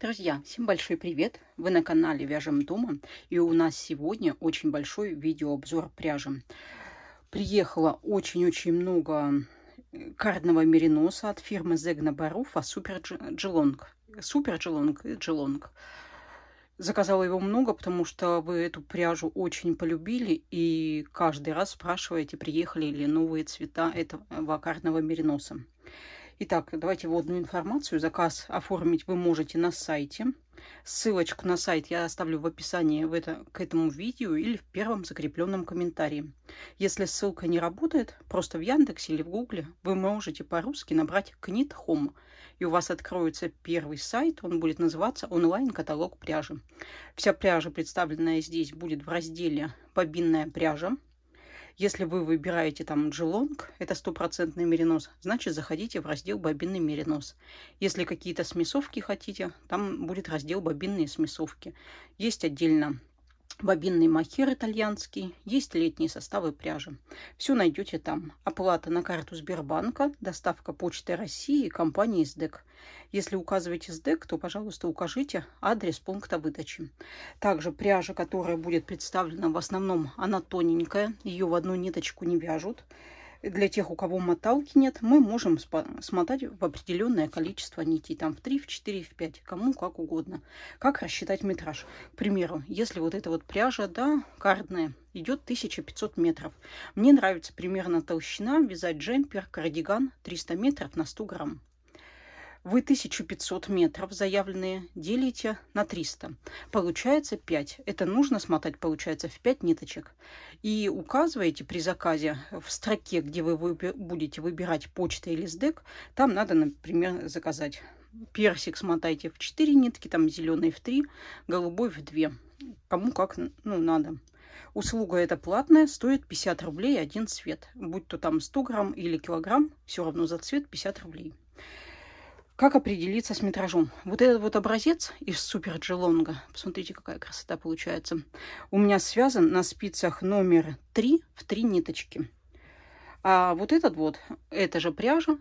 Друзья, всем большой привет! Вы на канале Вяжем Дома и у нас сегодня очень большой видеообзор пряжи. Приехало очень-очень много э, кардного мериноса от фирмы Зегна Баруфа Супер джелонг. Супер Джилонг и Заказала его много, потому что вы эту пряжу очень полюбили и каждый раз спрашиваете, приехали ли новые цвета этого э, кардного мериноса. Итак, давайте вводную информацию. Заказ оформить вы можете на сайте. Ссылочку на сайт я оставлю в описании в это, к этому видео или в первом закрепленном комментарии. Если ссылка не работает, просто в Яндексе или в Гугле вы можете по-русски набрать «Knit Home, и у вас откроется первый сайт, он будет называться «Онлайн-каталог пряжи». Вся пряжа, представленная здесь, будет в разделе «Бобинная пряжа». Если вы выбираете там джелонг, это стопроцентный меринос, значит заходите в раздел бобинный меринос. Если какие-то смесовки хотите, там будет раздел бобинные смесовки. Есть отдельно бобинный махер итальянский, есть летние составы пряжи. Все найдете там. Оплата на карту Сбербанка, доставка Почты России и компании СДЭК. Если указываете СДЭК, то, пожалуйста, укажите адрес пункта выдачи. Также пряжа, которая будет представлена в основном, она тоненькая, ее в одну ниточку не вяжут для тех, у кого моталки нет, мы можем смотать в определенное количество нитей, там в 3, в 4, в 5, кому как угодно. Как рассчитать метраж? К примеру, если вот эта вот пряжа, да, кардная, идет 1500 метров. Мне нравится примерно толщина вязать джемпер, кардиган 300 метров на 100 грамм. Вы 1500 метров заявленные делите на 300. Получается 5. Это нужно смотать, получается, в 5 ниточек. И указываете при заказе в строке, где вы будете выбирать почта или СДЭК, там надо, например, заказать персик смотайте в 4 нитки, там зеленый в 3, голубой в 2. Кому как ну, надо. Услуга эта платная, стоит 50 рублей один цвет. Будь то там 100 грамм или килограмм, все равно за цвет 50 рублей. Как определиться с метражом? Вот этот вот образец из супер джелонга, посмотрите, какая красота получается, у меня связан на спицах номер 3 в 3 ниточки. А вот этот вот, это же пряжа,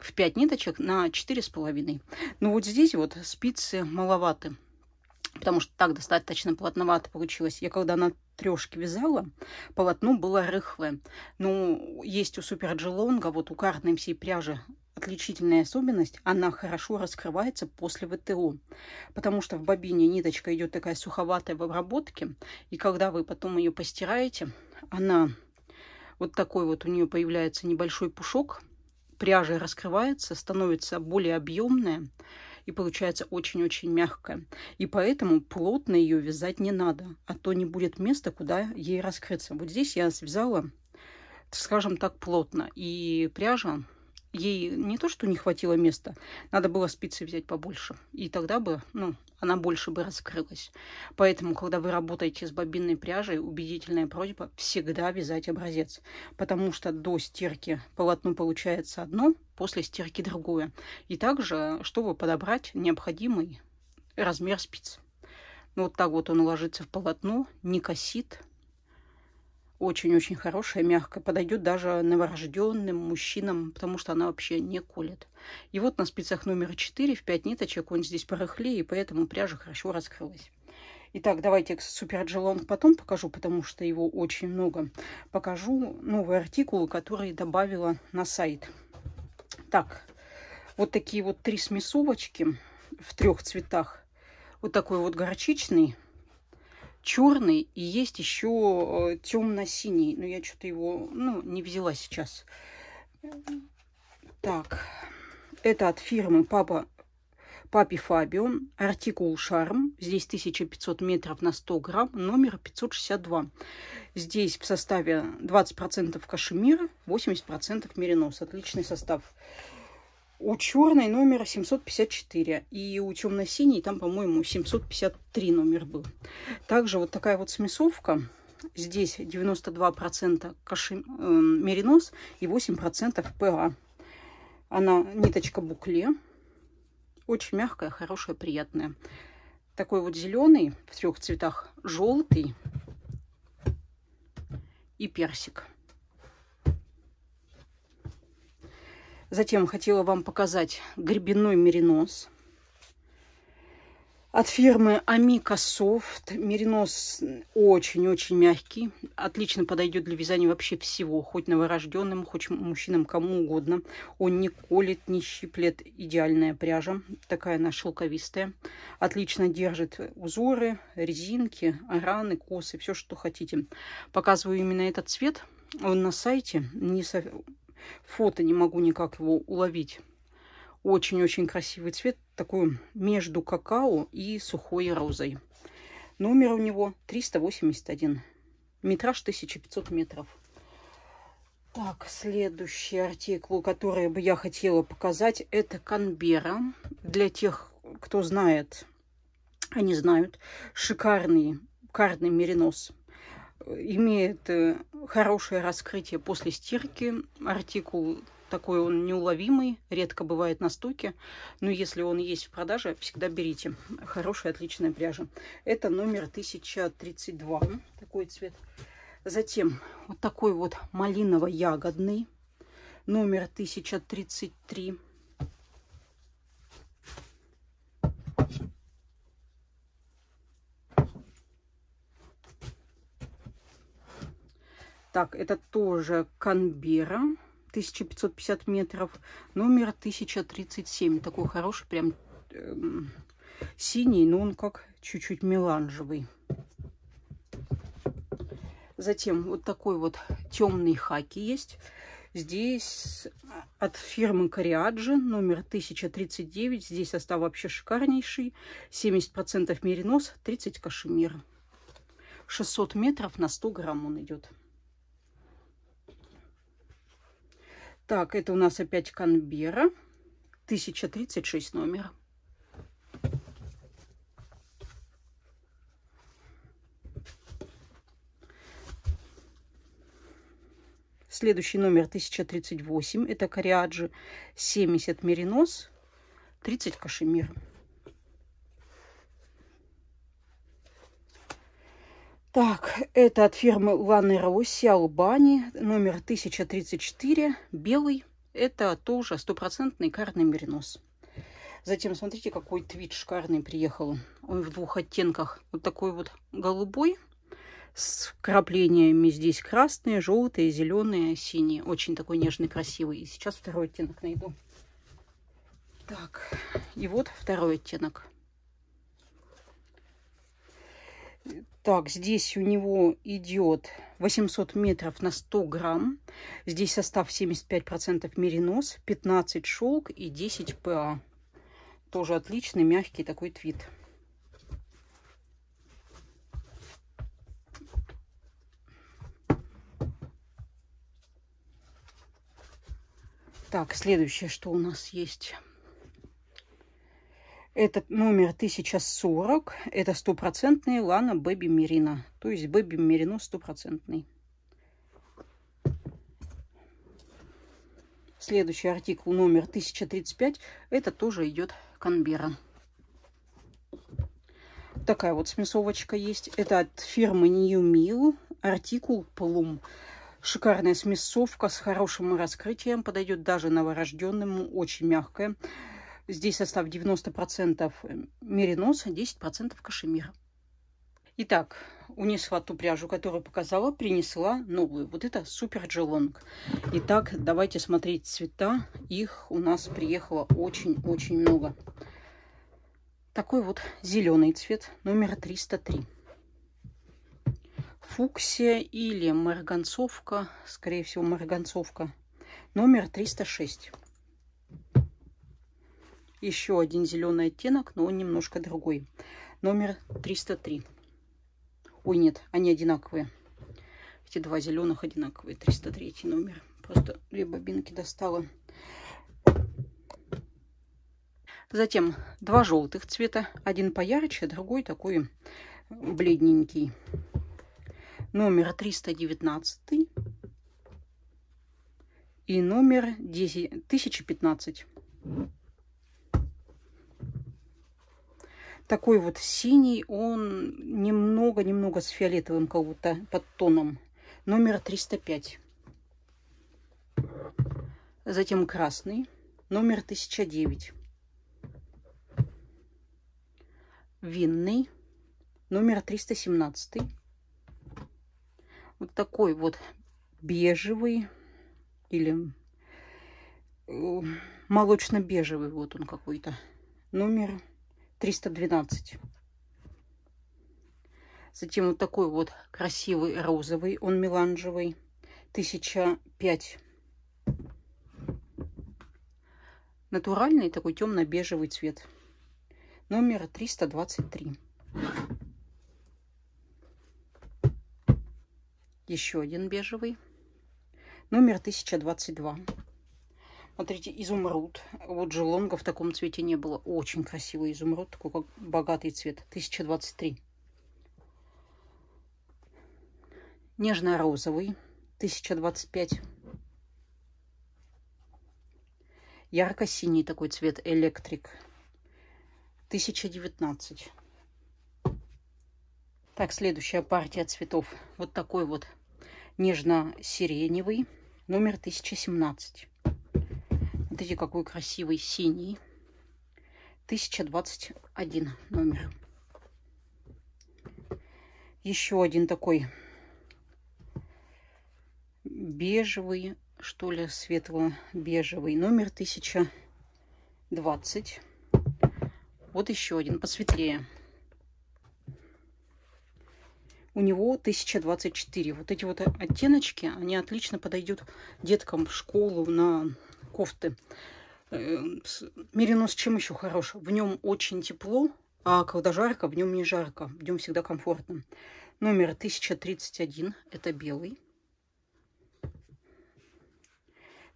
в 5 ниточек на 4,5. Ну вот здесь вот спицы маловаты, потому что так достаточно плотновато получилось. Я когда на трешке вязала, полотно было рыхлое. Но ну, есть у супер джелонга, вот у картной всей пряжи отличительная особенность, она хорошо раскрывается после ВТО, потому что в бобине ниточка идет такая суховатая в обработке, и когда вы потом ее постираете, она вот такой вот у нее появляется небольшой пушок, пряжа раскрывается, становится более объемная и получается очень-очень мягкая. И поэтому плотно ее вязать не надо, а то не будет места, куда ей раскрыться. Вот здесь я связала, скажем так, плотно, и пряжа ей не то, что не хватило места, надо было спицы взять побольше. И тогда бы, ну, она больше бы раскрылась. Поэтому, когда вы работаете с бобинной пряжей, убедительная просьба всегда вязать образец. Потому что до стирки полотно получается одно, после стирки другое. И также, чтобы подобрать необходимый размер спиц. Ну, вот так вот он ложится в полотно, не косит, очень-очень хорошая, мягкая, подойдет даже новорожденным мужчинам, потому что она вообще не колет. И вот на спицах номер 4 в 5 ниточек он здесь порыхлее, и поэтому пряжа хорошо раскрылась. Итак, давайте супер джелонг потом покажу, потому что его очень много. Покажу новые артикулы, которые добавила на сайт. Так, вот такие вот три смесовочки в трех цветах. Вот такой вот горчичный, черный и есть еще э, темно-синий. Но ну, я что-то его ну, не взяла сейчас. Так, это от фирмы Папа, Папи Фабио, артикул Шарм. Здесь 1500 метров на 100 грамм, номер 562. Здесь в составе 20% кашемира, 80% меринос. Отличный состав у черной номер 754 и у темно-синей там, по-моему, 753 номер был. Также вот такая вот смесовка. Здесь 92% каши, э, меринос и 8% ПА. Она ниточка букле. Очень мягкая, хорошая, приятная. Такой вот зеленый в трех цветах. Желтый и персик. Затем хотела вам показать гребенной меринос. От фирмы Amica Soft. Меринос очень-очень мягкий. Отлично подойдет для вязания вообще всего. Хоть новорожденным, хоть мужчинам, кому угодно. Он не колет, не щиплет. Идеальная пряжа. Такая она шелковистая. Отлично держит узоры, резинки, раны, косы. Все, что хотите. Показываю именно этот цвет. Он на сайте. Не со... Фото не могу никак его уловить. Очень-очень красивый цвет. Такой между какао и сухой розой. Номер у него 381. Метраж 1500 метров. Так, следующий артикул, который бы я хотела показать, это канбера. Для тех, кто знает, они а знают. Шикарный кардный меринос имеет э, хорошее раскрытие после стирки. Артикул такой он неуловимый, редко бывает на стойке, но если он есть в продаже, всегда берите. Хорошая, отличная пряжа. Это номер 1032, такой цвет. Затем вот такой вот малиново-ягодный, номер 1033. Так, это тоже Канбера, 1550 метров, номер 1037. Такой хороший, прям э, синий, но он как чуть-чуть меланжевый. Затем вот такой вот темный хаки есть. Здесь от фирмы Кориаджи, номер 1039. Здесь состав вообще шикарнейший. 70% меринос, 30 кашемир. 600 метров на 100 грамм он идет. Так, это у нас опять Канбера. 1036 номер. Следующий номер 1038. Это Кориаджи 70 меринос, 30 кашемир. Так, это от фирмы Ланы Росси, Албани, номер 1034, белый. Это тоже стопроцентный карный меринос. Затем смотрите, какой твит шикарный приехал. Он в двух оттенках. Вот такой вот голубой с краплениями здесь красные, желтые, зеленые, синие. Очень такой нежный, красивый. И сейчас второй оттенок найду. Так, и вот второй оттенок. Так, здесь у него идет 800 метров на 100 грамм. Здесь состав 75% меринос, 15 шелк и 10 ПА. Тоже отличный, мягкий такой твит. Так, следующее, что у нас есть. Этот номер 1040. Это стопроцентный Лана Бэби Мерина. То есть Бэби Мерино стопроцентный. Следующий артикул номер 1035. Это тоже идет Канбера. Такая вот смесовочка есть. Это от фирмы New Mill. Артикул Plum. Шикарная смесовка с хорошим раскрытием. Подойдет даже новорожденному. Очень мягкая. Здесь состав 90% меринос, 10% кашемира. Итак, унесла ту пряжу, которую показала, принесла новую. Вот это супер джелонг. Итак, давайте смотреть цвета. Их у нас приехало очень-очень много. Такой вот зеленый цвет, номер 303. Фуксия или марганцовка, скорее всего, марганцовка, номер 306 еще один зеленый оттенок, но он немножко другой. Номер 303. Ой, нет, они одинаковые. Эти два зеленых одинаковые. 303 номер. Просто две бобинки достала. Затем два желтых цвета. Один поярче, другой такой бледненький. Номер 319 и номер 10, 1015. такой вот синий, он немного-немного с фиолетовым как будто подтоном. Номер 305. Затем красный, номер 1009. Винный, номер 317. Вот такой вот бежевый или э, молочно-бежевый, вот он какой-то. Номер 312. Затем вот такой вот красивый розовый, он меланжевый, 1005. Натуральный такой темно-бежевый цвет. Номер 323. Еще один бежевый. Номер 1022. Смотрите, изумруд. Вот же лонга в таком цвете не было. Очень красивый изумруд, такой как богатый цвет. 1023. Нежно-розовый. 1025. Ярко-синий такой цвет. Электрик. 1019. Так, следующая партия цветов. Вот такой вот нежно-сиреневый. Номер 1017. Смотрите, какой красивый синий. 1021 номер. Еще один такой бежевый, что ли, светло-бежевый. Номер 1020. Вот еще один, посветлее. У него 1024. Вот эти вот оттеночки, они отлично подойдут деткам в школу, на кофты. Э, Меринос чем еще хорош? В нем очень тепло, а когда жарко, в нем не жарко. В нем всегда комфортно. Номер 1031. Это белый.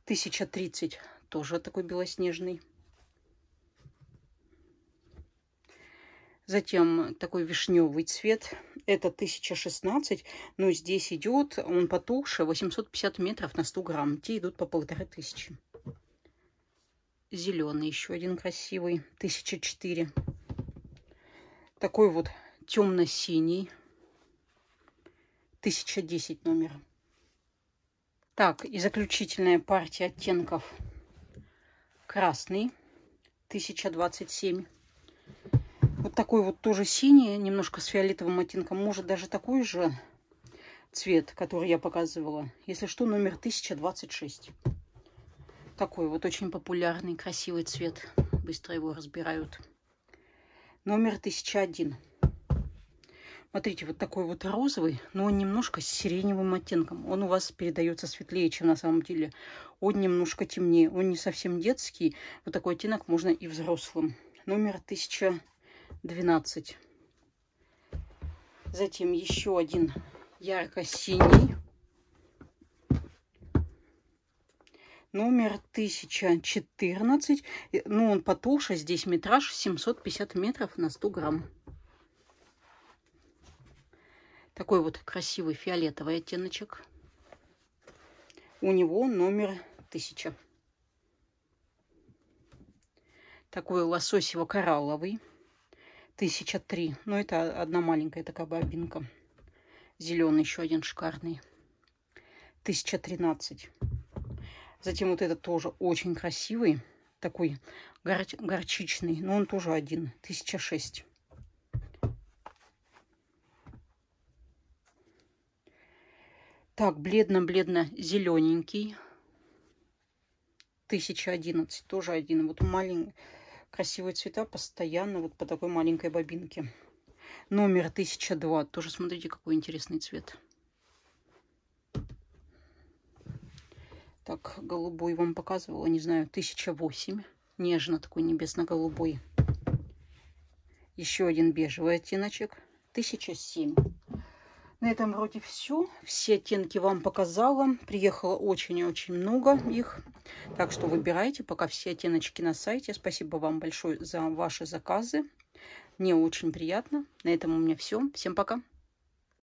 1030. Тоже такой белоснежный. Затем такой вишневый цвет. Это 1016, но здесь идет, он потухший, 850 метров на 100 грамм. Те идут по полторы тысячи. Зеленый еще один красивый. тысяча четыре Такой вот темно-синий. тысяча десять номер. Так, и заключительная партия оттенков. Красный. тысяча двадцать семь Вот такой вот тоже синий, немножко с фиолетовым оттенком. Может, даже такой же цвет, который я показывала. Если что, номер 1026. Такой вот очень популярный, красивый цвет. Быстро его разбирают. Номер 1001. Смотрите, вот такой вот розовый, но он немножко с сиреневым оттенком. Он у вас передается светлее, чем на самом деле. Он немножко темнее. Он не совсем детский. Вот такой оттенок можно и взрослым. Номер 1012. Затем еще один ярко-синий. номер 1014. Ну, он потолще, здесь метраж 750 метров на 100 грамм. Такой вот красивый фиолетовый оттеночек. У него номер 1000. Такой лососево-коралловый. 1003. ну это одна маленькая такая бобинка. Зеленый еще один шикарный. 1013. Затем вот этот тоже очень красивый, такой горч горчичный, но он тоже один, 1006. Так, бледно-бледно-зелененький. 1011, тоже один. Вот маленький, красивые цвета постоянно вот по такой маленькой бобинке. Номер 1002, тоже смотрите, какой интересный цвет. Так, голубой вам показывала, не знаю, 1008. Нежно такой небесно-голубой. Еще один бежевый оттеночек. 1007. На этом вроде все. Все оттенки вам показала. Приехало очень и очень много их. Так что выбирайте пока все оттеночки на сайте. Спасибо вам большое за ваши заказы. Мне очень приятно. На этом у меня все. Всем пока.